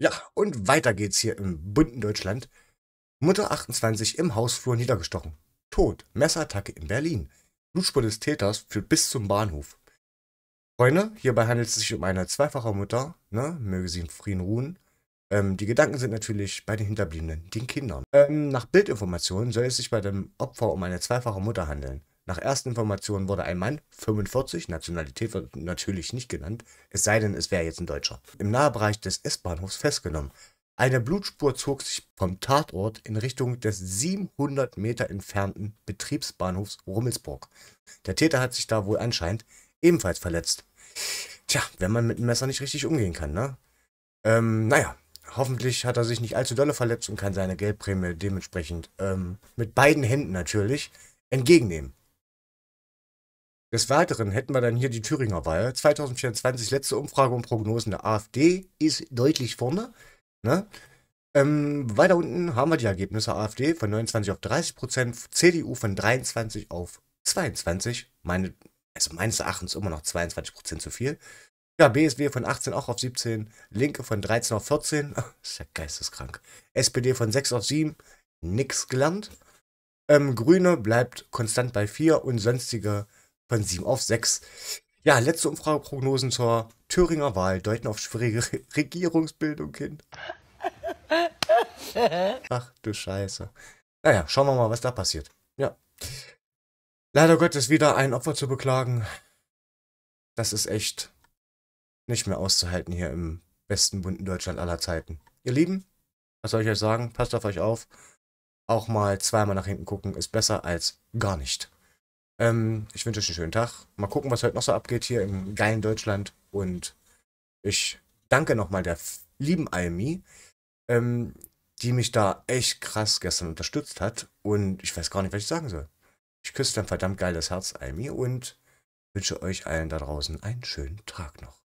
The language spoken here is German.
Ja, und weiter geht's hier im bunten Deutschland. Mutter 28 im Hausflur niedergestochen. Tod. Messerattacke in Berlin. Blutspur des Täters führt bis zum Bahnhof. Freunde, hierbei handelt es sich um eine zweifache Mutter, ne? möge sie im Frieden ruhen. Ähm, die Gedanken sind natürlich bei den Hinterbliebenen, den Kindern. Ähm, nach Bildinformationen soll es sich bei dem Opfer um eine zweifache Mutter handeln. Nach ersten Informationen wurde ein Mann, 45, Nationalität wird natürlich nicht genannt, es sei denn, es wäre jetzt ein Deutscher, im Nahbereich des S-Bahnhofs festgenommen. Eine Blutspur zog sich vom Tatort in Richtung des 700 Meter entfernten Betriebsbahnhofs Rummelsburg. Der Täter hat sich da wohl anscheinend ebenfalls verletzt. Tja, wenn man mit dem Messer nicht richtig umgehen kann, ne? Ähm, naja, hoffentlich hat er sich nicht allzu dolle verletzt und kann seine Geldprämie dementsprechend ähm, mit beiden Händen natürlich entgegennehmen. Des Weiteren hätten wir dann hier die Thüringer Wahl. 2024, letzte Umfrage und Prognosen der AfD ist deutlich vorne. Ne? Ähm, weiter unten haben wir die Ergebnisse AfD von 29 auf 30 Prozent, CDU von 23 auf 22. Meine, also meines Erachtens immer noch 22 Prozent zu viel. Ja, BSW von 18 auch auf 17, Linke von 13 auf 14, ist ja geisteskrank. SPD von 6 auf 7, nix gelernt. Ähm, Grüne bleibt konstant bei 4 und sonstige von 7 auf 6. Ja, letzte Umfrageprognosen zur Thüringer Wahl deuten auf schwierige Regierungsbildung hin. Ach du Scheiße. Naja, schauen wir mal, was da passiert. Ja. Leider Gottes wieder ein Opfer zu beklagen. Das ist echt nicht mehr auszuhalten hier im besten bunten Deutschland aller Zeiten. Ihr Lieben, was soll ich euch sagen? Passt auf euch auf. Auch mal zweimal nach hinten gucken ist besser als gar nicht. Ähm, ich wünsche euch einen schönen Tag. Mal gucken, was heute noch so abgeht hier im geilen Deutschland. Und ich danke nochmal der lieben Almi, ähm, die mich da echt krass gestern unterstützt hat. Und ich weiß gar nicht, was ich sagen soll. Ich küsse dein verdammt geiles Herz, Almi, und wünsche euch allen da draußen einen schönen Tag noch.